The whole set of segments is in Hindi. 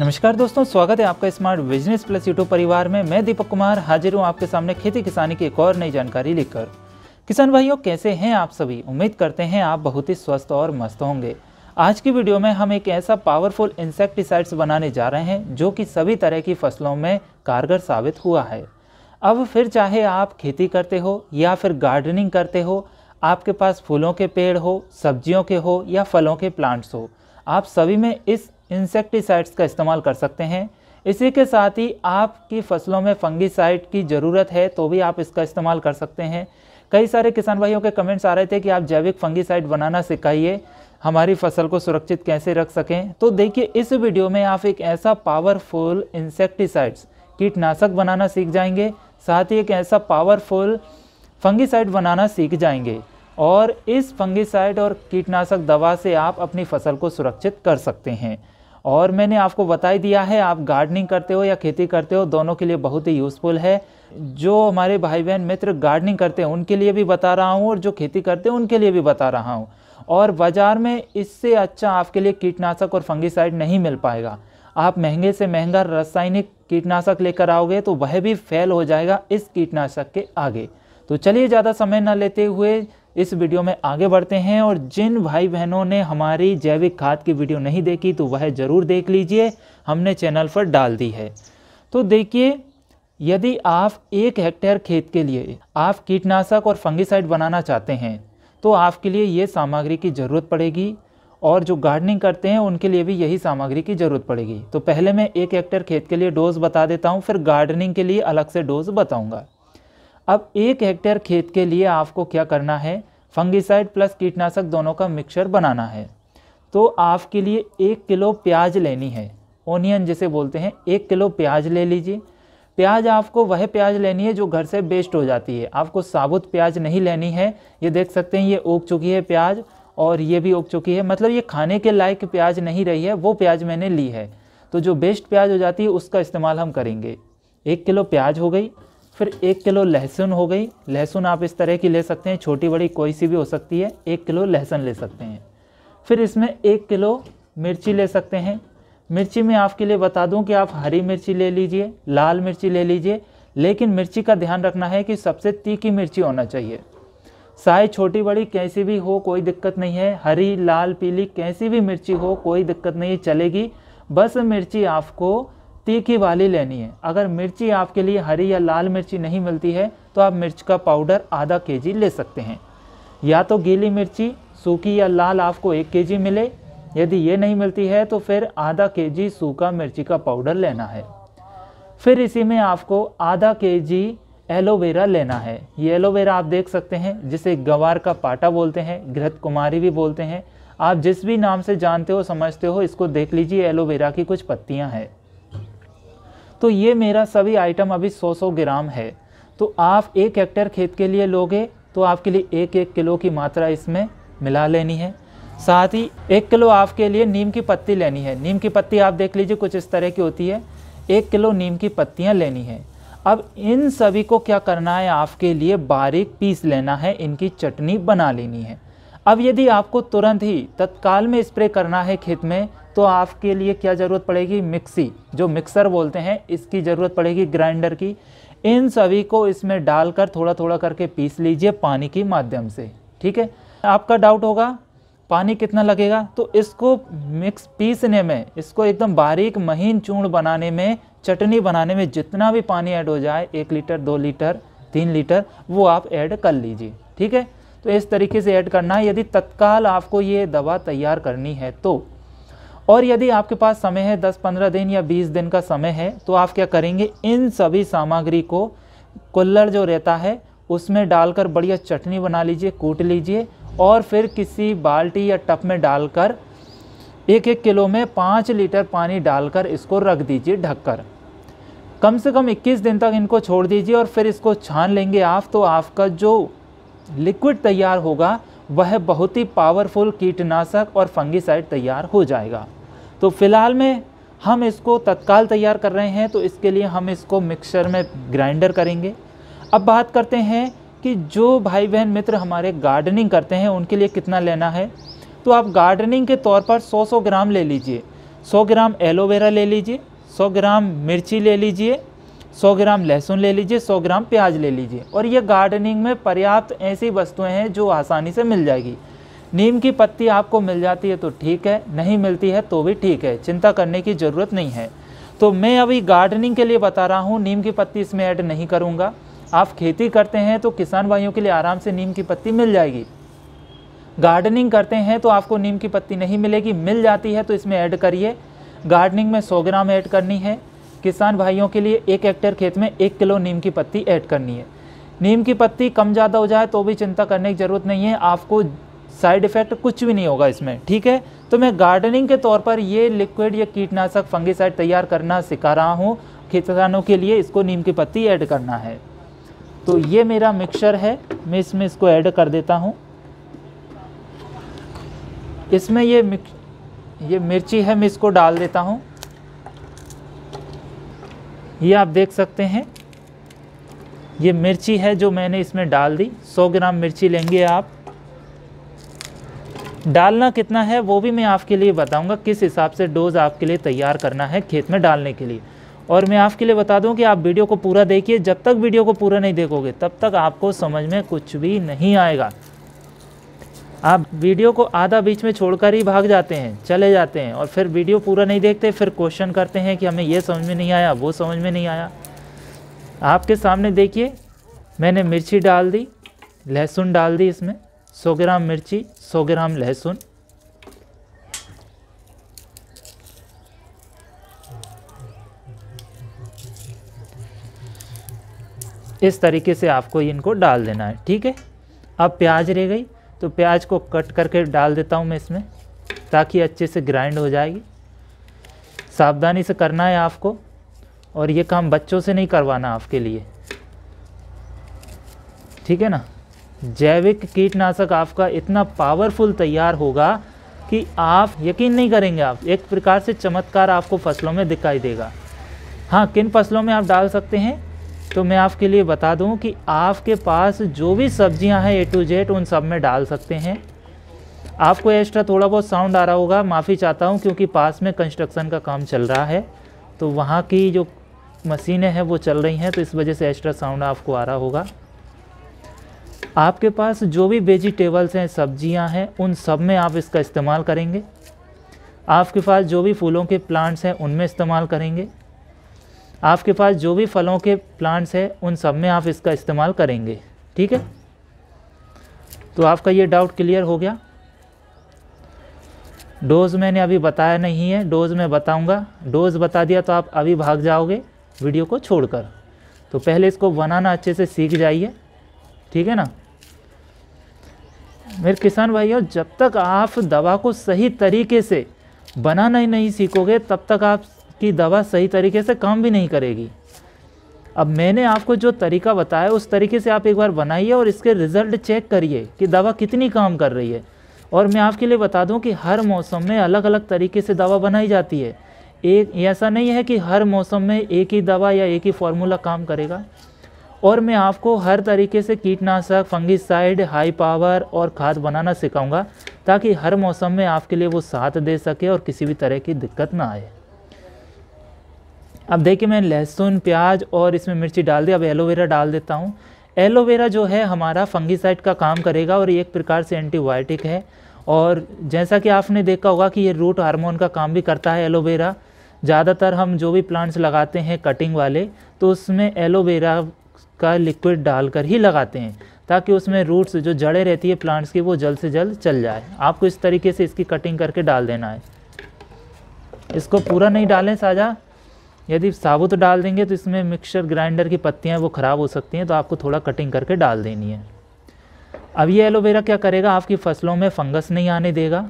नमस्कार दोस्तों स्वागत है आपका स्मार्ट बिजनेस प्लस यूट्यूब परिवार में मैं दीपक कुमार हाजिर हूँ आपके सामने खेती किसानी की एक और नई जानकारी लेकर किसान भाइयों कैसे हैं आप सभी उम्मीद करते हैं आप बहुत ही स्वस्थ और मस्त होंगे आज की वीडियो में हम एक ऐसा पावरफुल इंसेक्टिसाइड्स बनाने जा रहे हैं जो कि सभी तरह की फसलों में कारगर साबित हुआ है अब फिर चाहे आप खेती करते हो या फिर गार्डनिंग करते हो आपके पास फूलों के पेड़ हो सब्जियों के हो या फलों के प्लांट्स हो आप सभी में इस इंसेक्टिसाइड्स का इस्तेमाल कर सकते हैं इसी के साथ ही आपकी फसलों में फंगीसाइड की ज़रूरत है तो भी आप इसका इस्तेमाल कर सकते हैं कई सारे किसान भाइयों के कमेंट्स आ रहे थे कि आप जैविक फंगीसाइड बनाना सिखाइए हमारी फसल को सुरक्षित कैसे रख सकें तो देखिए इस वीडियो में आप एक ऐसा पावरफुल इंसेक्टिसाइड्स कीटनाशक बनाना सीख जाएंगे साथ ही एक ऐसा पावरफुल फंगीसाइड बनाना सीख जाएंगे और इस फंगीसाइड और कीटनाशक दवा से आप अपनी फसल को सुरक्षित कर सकते हैं और मैंने आपको बता ही दिया है आप गार्डनिंग करते हो या खेती करते हो दोनों के लिए बहुत ही यूज़फुल है जो हमारे भाई बहन मित्र गार्डनिंग करते हैं उनके लिए भी बता रहा हूँ और जो खेती करते हैं उनके लिए भी बता रहा हूँ और बाज़ार में इससे अच्छा आपके लिए कीटनाशक और फंगिसाइड नहीं मिल पाएगा आप महंगे से महंगा रासायनिक कीटनाशक लेकर आओगे तो वह भी फेल हो जाएगा इस कीटनाशक के आगे तो चलिए ज़्यादा समय न लेते हुए इस वीडियो में आगे बढ़ते हैं और जिन भाई बहनों ने हमारी जैविक खाद की वीडियो नहीं देखी तो वह ज़रूर देख लीजिए हमने चैनल पर डाल दी है तो देखिए यदि आप एक हेक्टेयर खेत के लिए आप कीटनाशक और फंगिसाइड बनाना चाहते हैं तो आपके लिए ये सामग्री की ज़रूरत पड़ेगी और जो गार्डनिंग करते हैं उनके लिए भी यही सामग्री की ज़रूरत पड़ेगी तो पहले मैं एक हेक्टेयर खेत के लिए डोज बता देता हूँ फिर गार्डनिंग के लिए अलग से डोज बताऊँगा अब एक हेक्टेयर खेत के लिए आपको क्या करना है फंगिसाइड प्लस कीटनाशक दोनों का मिक्सचर बनाना है तो आपके लिए एक किलो प्याज लेनी है ओनियन जिसे बोलते हैं एक किलो प्याज ले लीजिए प्याज आपको वह प्याज लेनी है जो घर से बेस्ट हो जाती है आपको साबुत प्याज नहीं लेनी है ये देख सकते हैं ये उग चुकी है प्याज और ये भी उग चुकी है मतलब ये खाने के लायक प्याज नहीं रही है वो प्याज मैंने ली है तो जो बेस्ट प्याज हो जाती है उसका इस्तेमाल हम करेंगे एक किलो प्याज हो गई फिर एक किलो लहसुन हो गई लहसुन आप इस तरह की ले सकते हैं छोटी बड़ी कोई सी भी हो सकती है एक किलो लहसुन ले सकते हैं फिर इसमें एक किलो मिर्ची ले सकते हैं मिर्ची में आपके लिए बता दूं कि आप हरी मिर्ची ले लीजिए लाल मिर्ची ले लीजिए लेकिन मिर्ची का ध्यान रखना है कि सबसे तीखी मिर्ची होना चाहिए चाहे छोटी बड़ी कैसी भी हो कोई दिक्कत नहीं है हरी लाल पीली कैसी भी मिर्ची हो कोई दिक्कत नहीं चलेगी बस मिर्ची आपको तीखी वाली लेनी है अगर मिर्ची आपके लिए हरी या लाल मिर्ची नहीं मिलती है तो आप मिर्च का पाउडर आधा के ले सकते हैं या तो गीली मिर्ची सूखी या लाल आपको एक के मिले यदि ये नहीं मिलती है तो फिर आधा के जी सूखा मिर्ची का पाउडर लेना है फिर इसी में आपको आधा के जी एलोवेरा लेना है ये एलोवेरा आप देख सकते हैं जिसे गवार का पाटा बोलते हैं घृत कुमारी भी बोलते हैं आप जिस भी नाम से जानते हो समझते हो इसको देख लीजिए एलोवेरा की कुछ पत्तियां हैं तो ये मेरा सभी आइटम अभी 100-100 ग्राम है तो आप एक हेक्टेयर खेत के लिए लोगे तो आपके लिए एक एक किलो की मात्रा इसमें मिला लेनी है साथ ही एक किलो आपके लिए नीम की पत्ती लेनी है नीम की पत्ती आप देख लीजिए कुछ इस तरह की होती है एक किलो नीम की पत्तियाँ लेनी है अब इन सभी को क्या करना है आपके लिए बारीक पीस लेना है इनकी चटनी बना लेनी है अब यदि आपको तुरंत ही तत्काल में स्प्रे करना है खेत में तो आपके लिए क्या ज़रूरत पड़ेगी मिक्सी जो मिक्सर बोलते हैं इसकी ज़रूरत पड़ेगी ग्राइंडर की इन सभी को इसमें डालकर थोड़ा थोड़ा करके पीस लीजिए पानी के माध्यम से ठीक है आपका डाउट होगा पानी कितना लगेगा तो इसको मिक्स पीसने में इसको एकदम बारीक महीन चूर्ण बनाने में चटनी बनाने में जितना भी पानी ऐड हो जाए एक लीटर दो लीटर तीन लीटर वो आप ऐड कर लीजिए ठीक है तो इस तरीके से ऐड करना है यदि तत्काल आपको ये दवा तैयार करनी है तो और यदि आपके पास समय है 10-15 दिन या 20 दिन का समय है तो आप क्या करेंगे इन सभी सामग्री को कुल्लर जो रहता है उसमें डालकर बढ़िया चटनी बना लीजिए कूट लीजिए और फिर किसी बाल्टी या टप में डालकर एक एक किलो में पाँच लीटर पानी डालकर इसको रख दीजिए ढककर कम से कम 21 दिन तक इनको छोड़ दीजिए और फिर इसको छान लेंगे आप तो आपका जो लिक्विड तैयार होगा वह बहुत ही पावरफुल कीटनाशक और फंगिसाइड तैयार हो जाएगा तो फिलहाल में हम इसको तत्काल तैयार कर रहे हैं तो इसके लिए हम इसको मिक्सचर में ग्राइंडर करेंगे अब बात करते हैं कि जो भाई बहन मित्र हमारे गार्डनिंग करते हैं उनके लिए कितना लेना है तो आप गार्डनिंग के तौर पर 100-100 ग्राम ले लीजिए 100 ग्राम एलोवेरा ले लीजिए 100 ग्राम मिर्ची ले लीजिए 100 ग्राम लहसुन ले लीजिए 100 ग्राम प्याज ले लीजिए और ये गार्डनिंग में पर्याप्त ऐसी वस्तुएं हैं जो आसानी से मिल जाएगी नीम की पत्ती आपको मिल जाती है तो ठीक है नहीं मिलती है तो भी ठीक है चिंता करने की ज़रूरत नहीं है तो मैं अभी गार्डनिंग के लिए बता रहा हूँ नीम की पत्ती इसमें ऐड नहीं करूँगा आप खेती करते हैं तो किसान भाइयों के लिए आराम से नीम की पत्ती मिल जाएगी गार्डनिंग करते हैं तो आपको नीम की पत्ती नहीं मिलेगी मिल जाती है तो इसमें ऐड करिए गार्डनिंग में 100 ग्राम ऐड करनी है किसान भाइयों के लिए एक हेक्टेयर खेत में एक किलो नीम की पत्ती ऐड करनी है नीम की पत्ती कम ज़्यादा हो जाए तो भी चिंता करने की ज़रूरत नहीं है आपको साइड इफ़ेक्ट कुछ भी नहीं होगा इसमें ठीक है तो मैं गार्डनिंग के तौर पर ये लिक्विड या कीटनाशक फंगिसाइड तैयार करना सिखा रहा हूँ किसानों के लिए इसको नीम की पत्ती ऐड करना है तो ये मेरा मिक्सर है मैं इसमें इसको ऐड कर देता हूँ इसमें ये ये मिर्ची है मैं इसको डाल देता हूँ ये आप देख सकते हैं ये मिर्ची है जो मैंने इसमें डाल दी 100 ग्राम मिर्ची लेंगे आप डालना कितना है वो भी मैं आपके लिए बताऊंगा किस हिसाब से डोज आपके लिए तैयार करना है खेत में डालने के लिए और मैं आपके लिए बता दूं कि आप वीडियो को पूरा देखिए जब तक वीडियो को पूरा नहीं देखोगे तब तक आपको समझ में कुछ भी नहीं आएगा आप वीडियो को आधा बीच में छोड़कर ही भाग जाते हैं चले जाते हैं और फिर वीडियो पूरा नहीं देखते फिर क्वेश्चन करते हैं कि हमें ये समझ में नहीं आया वो समझ में नहीं आया आपके सामने देखिए मैंने मिर्ची डाल दी लहसुन डाल दी इसमें 100 ग्राम मिर्ची 100 ग्राम लहसुन इस तरीके से आपको इनको डाल देना है ठीक है अब प्याज रह गई तो प्याज को कट करके डाल देता हूँ मैं इसमें ताकि अच्छे से ग्राइंड हो जाएगी सावधानी से करना है आपको और ये काम बच्चों से नहीं करवाना आपके लिए ठीक है ना जैविक कीटनाशक आपका इतना पावरफुल तैयार होगा कि आप यकीन नहीं करेंगे आप एक प्रकार से चमत्कार आपको फसलों में दिखाई देगा हाँ किन फसलों में आप डाल सकते हैं तो मैं आपके लिए बता दूं कि आपके पास जो भी सब्जियां हैं ए टू जेड उन सब में डाल सकते हैं आपको एक्स्ट्रा थोड़ा बहुत साउंड आ रहा होगा माफ़ी चाहता हूं क्योंकि पास में कंस्ट्रक्शन का काम चल रहा है तो वहाँ की जो मशीनें हैं वो चल रही हैं तो इस वजह से एक्स्ट्रा साउंड आपको आ रहा होगा आपके पास जो भी वेजिटेबल्स हैं सब्जियाँ हैं उन सब में आप इसका इस्तेमाल करेंगे आपके पास जो भी फूलों के प्लांट्स हैं उनमें इस्तेमाल करेंगे आपके पास जो भी फलों के प्लांट्स हैं उन सब में आप इसका इस्तेमाल करेंगे ठीक है तो आपका ये डाउट क्लियर हो गया डोज मैंने अभी बताया नहीं है डोज मैं बताऊंगा डोज बता दिया तो आप अभी भाग जाओगे वीडियो को छोड़कर तो पहले इसको बनाना अच्छे से सीख जाइए ठीक है ना मेरे किसान भाइयों जब तक आप दवा को सही तरीके से बनाना ही नहीं सीखोगे तब तक आप कि दवा सही तरीके से काम भी नहीं करेगी अब मैंने आपको जो तरीका बताया उस तरीके से आप एक बार बनाइए और इसके रिज़ल्ट चेक करिए कि दवा कितनी काम कर रही है और मैं आपके लिए बता दूं कि हर मौसम में अलग अलग तरीके से दवा बनाई जाती है एक ऐसा नहीं है कि हर मौसम में एक ही दवा या एक ही फार्मूला काम करेगा और मैं आपको हर तरीके से कीटनाशक फंगिसाइड हाई पावर और खाद बनाना सिखाऊंगा ताकि हर मौसम में आपके लिए वो साथ दे सके और किसी भी तरह की दिक्कत ना आए अब देखिए मैं लहसुन प्याज और इसमें मिर्ची डाल दी अब एलोवेरा डाल देता हूँ एलोवेरा जो है हमारा फंगीसाइड का काम करेगा और ये एक प्रकार से एंटीबायोटिक है और जैसा कि आपने देखा होगा कि ये रूट हार्मोन का काम भी करता है एलोवेरा ज़्यादातर हम जो भी प्लांट्स लगाते हैं कटिंग वाले तो उसमें एलोवेरा का लिक्विड डालकर ही लगाते हैं ताकि उसमें रूट्स जो जड़ें रहती है प्लांट्स की वो जल्द से जल्द चल जाए आपको इस तरीके से इसकी कटिंग करके डाल देना है इसको पूरा नहीं डालें साझा यदि साबुत डाल देंगे तो इसमें मिक्सचर ग्राइंडर की पत्तियाँ वो ख़राब हो सकती हैं तो आपको थोड़ा कटिंग करके डाल देनी है अब ये एलोवेरा क्या करेगा आपकी फसलों में फंगस नहीं आने देगा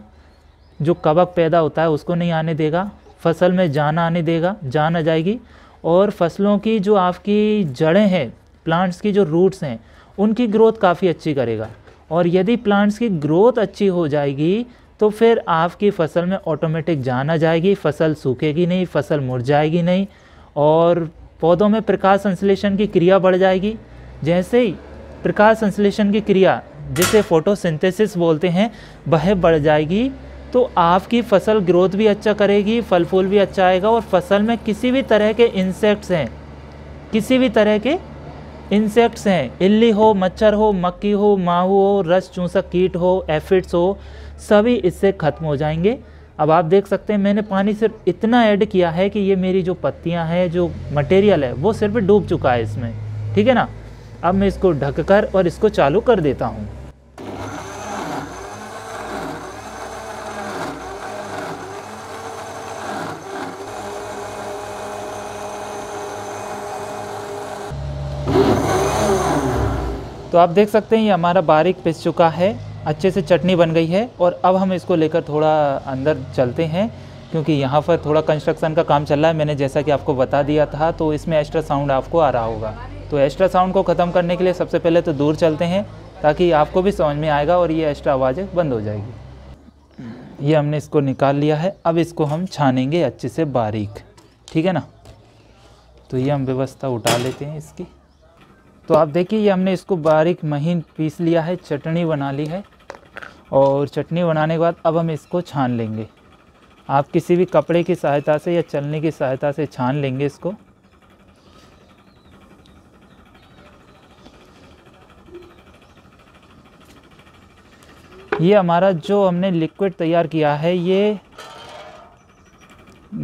जो कबक पैदा होता है उसको नहीं आने देगा फसल में जान आने देगा जान आ जाएगी और फसलों की जो आपकी जड़ें हैं प्लांट्स की जो रूट्स हैं उनकी ग्रोथ काफ़ी अच्छी करेगा और यदि प्लांट्स की ग्रोथ अच्छी हो जाएगी तो फिर आपकी फ़सल में ऑटोमेटिक जान आ जाएगी फ़सल सूखेगी नहीं फ़सल मुर जाएगी नहीं और पौधों में प्रकाश संश्लेषण की क्रिया बढ़ जाएगी जैसे ही प्रकाश संश्लेषण की क्रिया जिसे फोटोसिंथेसिस बोलते हैं वह बढ़ जाएगी तो आपकी फसल ग्रोथ भी अच्छा करेगी फल फूल भी अच्छा आएगा और फसल में किसी भी तरह के इंसेक्ट्स हैं किसी भी तरह के इंसेक्ट्स हैं इल्ली हो मच्छर हो मक्की हो माहू हो रस चूसक कीट हो एफिड्स हो सभी इससे ख़त्म हो जाएंगे अब आप देख सकते हैं मैंने पानी सिर्फ इतना ऐड किया है कि ये मेरी जो पत्तियां हैं जो मटेरियल है वो सिर्फ डूब चुका है इसमें ठीक है ना अब मैं इसको ढक कर और इसको चालू कर देता हूँ तो आप देख सकते हैं ये हमारा बारीक पिस चुका है अच्छे से चटनी बन गई है और अब हम इसको लेकर थोड़ा अंदर चलते हैं क्योंकि यहाँ पर थोड़ा कंस्ट्रक्शन का काम चल रहा है मैंने जैसा कि आपको बता दिया था तो इसमें एक्स्ट्रा साउंड आपको आ रहा होगा तो एक्स्ट्रा साउंड को ख़त्म करने के लिए सबसे पहले तो दूर चलते हैं ताकि आपको भी समझ में आएगा और ये एक्स्ट्रा आवाज़ें बंद हो जाएगी ये हमने इसको निकाल लिया है अब इसको हम छानेंगे अच्छे से बारीक ठीक है ना तो ये हम व्यवस्था उठा लेते हैं इसकी तो आप देखिए ये हमने इसको बारीक महीन पीस लिया है चटनी बना ली है और चटनी बनाने के बाद अब हम इसको छान लेंगे आप किसी भी कपड़े की सहायता से या चलने की सहायता से छान लेंगे इसको ये हमारा जो हमने लिक्विड तैयार किया है ये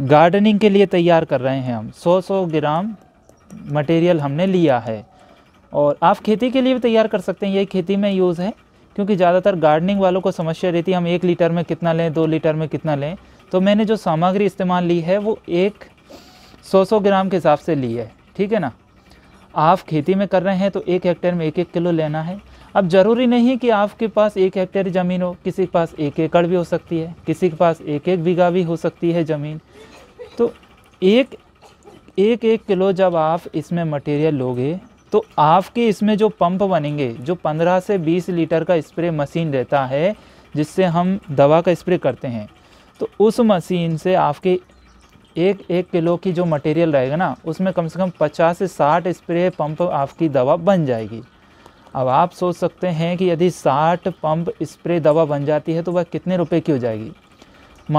गार्डनिंग के लिए तैयार कर रहे हैं हम 100-100 ग्राम मटेरियल हमने लिया है और आप खेती के लिए भी तैयार कर सकते हैं ये खेती में यूज़ है क्योंकि ज़्यादातर गार्डनिंग वालों को समस्या रहती है हम एक लीटर में कितना लें दो लीटर में कितना लें तो मैंने जो सामग्री इस्तेमाल ली है वो एक सौ सौ ग्राम के हिसाब से ली है ठीक है ना आप खेती में कर रहे हैं तो एक हेक्टेयर में एक एक किलो लेना है अब ज़रूरी नहीं कि आपके पास एक हेक्टेयर ज़मीन हो किसी के पास एक एकड़ भी हो सकती है किसी के पास एक एक बीघा भी हो सकती है ज़मीन तो एक एक एक किलो जब आप इसमें मटेरियल लोगे तो आपके इसमें जो पंप बनेंगे जो 15 से 20 लीटर का स्प्रे मशीन रहता है जिससे हम दवा का स्प्रे करते हैं तो उस मशीन से आपके एक एक किलो की जो मटेरियल रहेगा ना उसमें कम से कम 50 से 60 स्प्रे पंप आपकी दवा बन जाएगी अब आप सोच सकते हैं कि यदि 60 पंप स्प्रे दवा बन जाती है तो वह कितने रुपए की हो जाएगी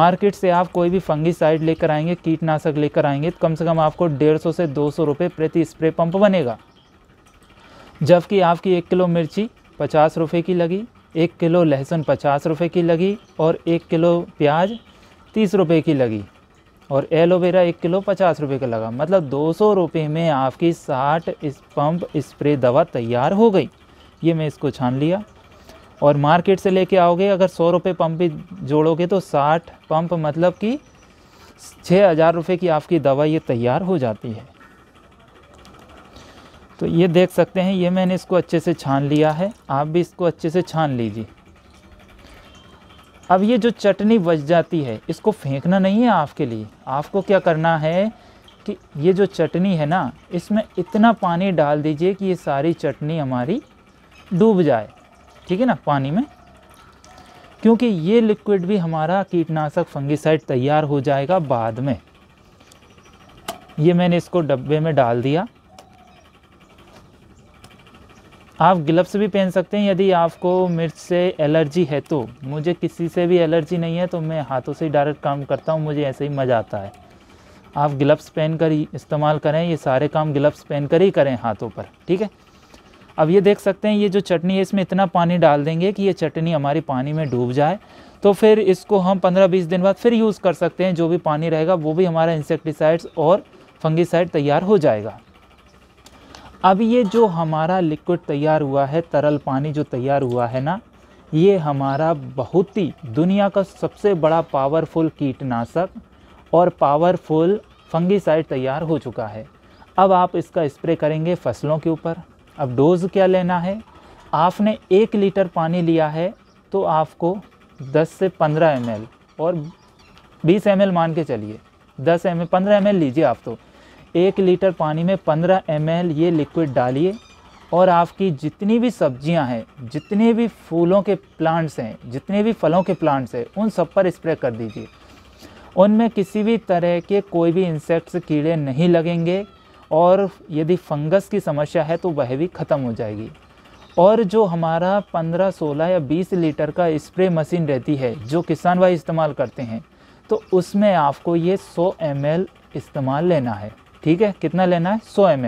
मार्केट से आप कोई भी साइड लेकर आएंगे कीटनाशक लेकर आएंगे तो कम से कम आपको डेढ़ सौ से दो सौ रुपये प्रति स्प्रे पंप बनेगा जबकि आपकी एक किलो मिर्ची पचास रुपये की लगी एक किलो लहसुन पचास रुपये की लगी और एक किलो प्याज तीस रुपये की लगी और एलोवेरा एक किलो पचास रुपये का लगा मतलब दो सौ रुपये में आपकी साठ इस पंप स्प्रे दवा तैयार हो गई ये मैं इसको छान लिया और मार्केट से लेके आओगे अगर सौ रुपये पंप भी जोड़ोगे तो साठ पंप मतलब कि छः हज़ार रुपये की आपकी दवा ये तैयार हो जाती है तो ये देख सकते हैं ये मैंने इसको अच्छे से छान लिया है आप भी इसको अच्छे से छान लीजिए अब ये जो चटनी बच जाती है इसको फेंकना नहीं है आपके लिए आपको क्या करना है कि ये जो चटनी है ना इसमें इतना पानी डाल दीजिए कि ये सारी चटनी हमारी डूब जाए ठीक है ना पानी में क्योंकि ये लिक्विड भी हमारा कीटनाशक फंगिसाइड तैयार हो जाएगा बाद में ये मैंने इसको डब्बे में डाल दिया आप ग्लव्स भी पहन सकते हैं यदि आपको मिर्च से एलर्जी है तो मुझे किसी से भी एलर्जी नहीं है तो मैं हाथों से ही डायरेक्ट काम करता हूँ मुझे ऐसे ही मज़ा आता है आप ग्लव्स पहन कर ही इस्तेमाल करें ये सारे काम ग्लव्स पहन कर ही करें हाथों पर ठीक है अब ये देख सकते हैं ये जो चटनी है इसमें इतना पानी डाल देंगे कि ये चटनी हमारी पानी में डूब जाए तो फिर इसको हम 15-20 दिन बाद फिर यूज़ कर सकते हैं जो भी पानी रहेगा वो भी हमारा इंसेक्टिसाइड्स और फंगिसाइड तैयार हो जाएगा अब ये जो हमारा लिक्विड तैयार हुआ है तरल पानी जो तैयार हुआ है ना ये हमारा बहुत ही दुनिया का सबसे बड़ा पावरफुल कीटनाशक और पावरफुल फंगीसाइड तैयार हो चुका है अब आप इसका स्प्रे करेंगे फसलों के ऊपर अब डोज़ क्या लेना है आपने एक लीटर पानी लिया है तो आपको 10 से 15 एम और 20 एम मान के चलिए 10 एम एल पंद्रह एम लीजिए आप तो एक लीटर पानी में 15 एम ये लिक्विड डालिए और आपकी जितनी भी सब्जियां हैं जितने भी फूलों के प्लांट्स हैं जितने भी फलों के प्लांट्स हैं उन सब पर स्प्रे कर दीजिए उनमें किसी भी तरह के कोई भी इंसेक्ट्स कीड़े नहीं लगेंगे और यदि फंगस की समस्या है तो वह भी ख़त्म हो जाएगी और जो हमारा 15, 16 या 20 लीटर का स्प्रे मशीन रहती है जो किसान भाई इस्तेमाल करते हैं तो उसमें आपको ये 100 एम इस्तेमाल लेना है ठीक है कितना लेना है सौ एम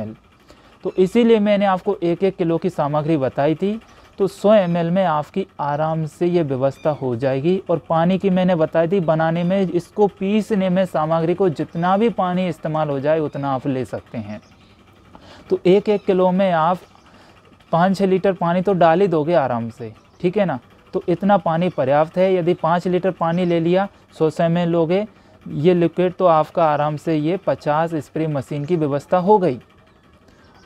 तो इसीलिए मैंने आपको एक एक किलो की सामग्री बताई थी तो 100 एम में आपकी आराम से ये व्यवस्था हो जाएगी और पानी की मैंने बताई थी बनाने में इसको पीसने में सामग्री को जितना भी पानी इस्तेमाल हो जाए उतना आप ले सकते हैं तो एक एक किलो में आप पाँच छः लीटर पानी तो डाल ही दोगे आराम से ठीक है ना तो इतना पानी पर्याप्त है यदि पाँच लीटर पानी ले लिया सौ सौ एम लोगे ये लिक्विड तो आपका आराम से ये 50 स्प्रे मशीन की व्यवस्था हो गई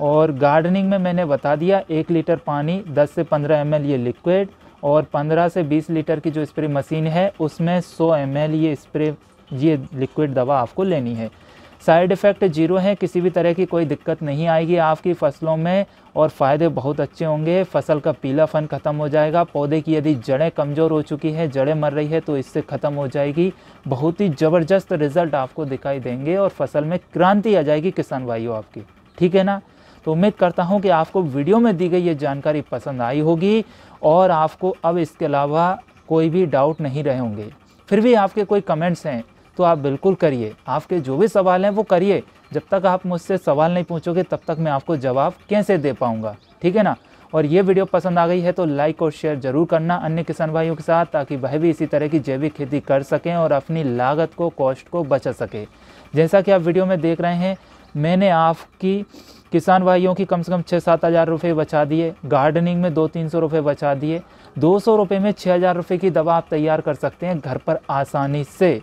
और गार्डनिंग में मैंने बता दिया एक लीटर पानी 10 से 15 एम ये लिक्विड और 15 से 20 लीटर की जो स्प्रे मशीन है उसमें 100 एम ये स्प्रे ये लिक्विड दवा आपको लेनी है साइड इफ़ेक्ट जीरो हैं किसी भी तरह की कोई दिक्कत नहीं आएगी आपकी फसलों में और फ़ायदे बहुत अच्छे होंगे फसल का पीलापन ख़त्म हो जाएगा पौधे की यदि जड़ें कमज़ोर हो चुकी हैं जड़ें मर रही है तो इससे ख़त्म हो जाएगी बहुत ही ज़बरदस्त रिज़ल्ट आपको दिखाई देंगे और फसल में क्रांति आ जाएगी किसान भाइयों आपकी ठीक है ना तो उम्मीद करता हूँ कि आपको वीडियो में दी गई ये जानकारी पसंद आई होगी और आपको अब इसके अलावा कोई भी डाउट नहीं रहे होंगे फिर भी आपके कोई कमेंट्स हैं तो आप बिल्कुल करिए आपके जो भी सवाल हैं वो करिए जब तक आप मुझसे सवाल नहीं पूछोगे तब तक मैं आपको जवाब कैसे दे पाऊँगा ठीक है ना और ये वीडियो पसंद आ गई है तो लाइक और शेयर जरूर करना अन्य किसान भाइयों के साथ ताकि वह भी इसी तरह की जैविक खेती कर सकें और अपनी लागत को कॉस्ट को बचा सके जैसा कि आप वीडियो में देख रहे हैं मैंने आपकी किसान भाइयों की कम से कम छः सात हज़ार रुपये बचा दिए गार्डनिंग में दो तीन सौ रुपये बचा दिए दो सौ रुपये में छः हज़ार रुपये की दवा आप तैयार कर सकते हैं घर पर आसानी से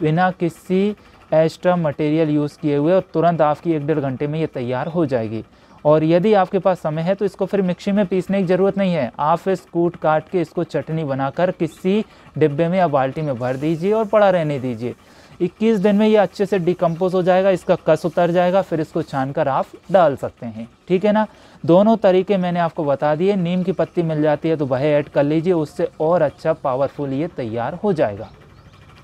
बिना किसी एक्स्ट्रा मटेरियल यूज़ किए हुए और तुरंत आपकी एक डेढ़ घंटे में ये तैयार हो जाएगी और यदि आपके पास समय है तो इसको फिर मिक्सी में पीसने की ज़रूरत नहीं है आप फिर कूट काट के इसको चटनी बनाकर किसी डिब्बे में या बाल्टी में भर दीजिए और पड़ा रहने दीजिए 21 दिन में ये अच्छे से डिकम्पोज हो जाएगा इसका कस उतर जाएगा फिर इसको कर आप डाल सकते हैं ठीक है ना दोनों तरीके मैंने आपको बता दिए नीम की पत्ती मिल जाती है तो वह ऐड कर लीजिए उससे और अच्छा पावरफुल ये तैयार हो जाएगा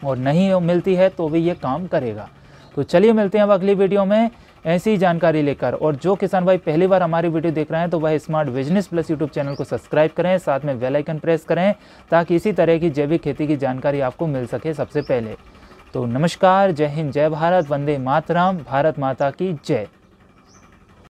और नहीं मिलती है तो भी ये काम करेगा तो चलिए मिलते हैं अब अगली वीडियो में ऐसी ही जानकारी लेकर और जो किसान भाई पहली बार हमारी वीडियो देख रहे हैं तो वह smart business plus YouTube channel को सब्सक्राइब करें साथ में बेल आइकन प्रेस करें ताकि इसी तरह की जैविक खेती की जानकारी आपको मिल सके सबसे पहले तो नमस्कार जय हिंद जय भारत वंदे मातराम भारत माता की जय